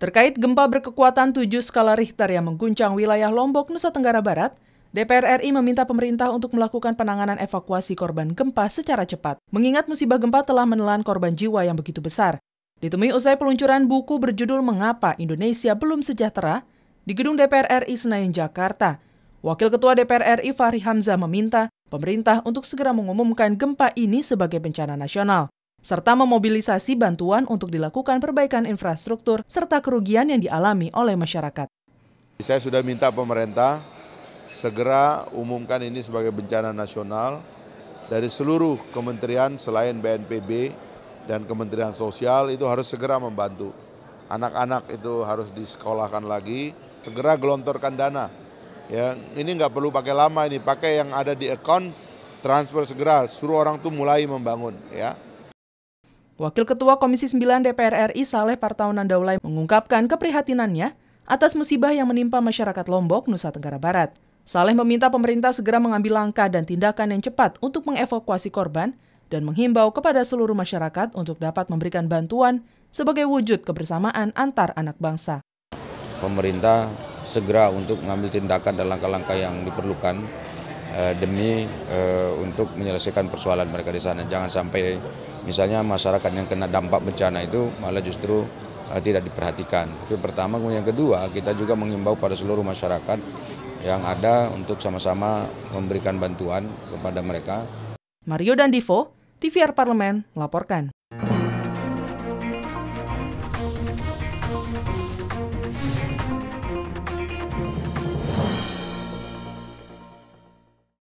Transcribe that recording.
Terkait gempa berkekuatan 7 skala Richter yang mengguncang wilayah Lombok, Nusa Tenggara Barat, DPR RI meminta pemerintah untuk melakukan penanganan evakuasi korban gempa secara cepat, mengingat musibah gempa telah menelan korban jiwa yang begitu besar. Ditemui usai peluncuran buku berjudul Mengapa Indonesia Belum Sejahtera di Gedung DPR RI Senayan, Jakarta, Wakil Ketua DPR RI Fahri Hamzah meminta pemerintah untuk segera mengumumkan gempa ini sebagai bencana nasional serta memobilisasi bantuan untuk dilakukan perbaikan infrastruktur serta kerugian yang dialami oleh masyarakat. Saya sudah minta pemerintah segera umumkan ini sebagai bencana nasional dari seluruh kementerian selain BNPB dan Kementerian Sosial itu harus segera membantu. Anak-anak itu harus disekolahkan lagi, segera gelontorkan dana Ya, ini nggak perlu pakai lama ini, pakai yang ada di account transfer segera, suruh orang tuh mulai membangun ya. Wakil Ketua Komisi 9 DPR RI Saleh Partaunan Daulay mengungkapkan keprihatinannya atas musibah yang menimpa masyarakat Lombok, Nusa Tenggara Barat. Saleh meminta pemerintah segera mengambil langkah dan tindakan yang cepat untuk mengevakuasi korban dan menghimbau kepada seluruh masyarakat untuk dapat memberikan bantuan sebagai wujud kebersamaan antar anak bangsa. Pemerintah segera untuk mengambil tindakan dan langkah-langkah yang diperlukan eh, demi eh, untuk menyelesaikan persoalan mereka di sana. Jangan sampai misalnya masyarakat yang kena dampak bencana itu malah justru eh, tidak diperhatikan. Itu pertama, kemudian yang kedua kita juga mengimbau pada seluruh masyarakat yang ada untuk sama-sama memberikan bantuan kepada mereka. Mario Dandivo, TVR Parlemen melaporkan. Thank you.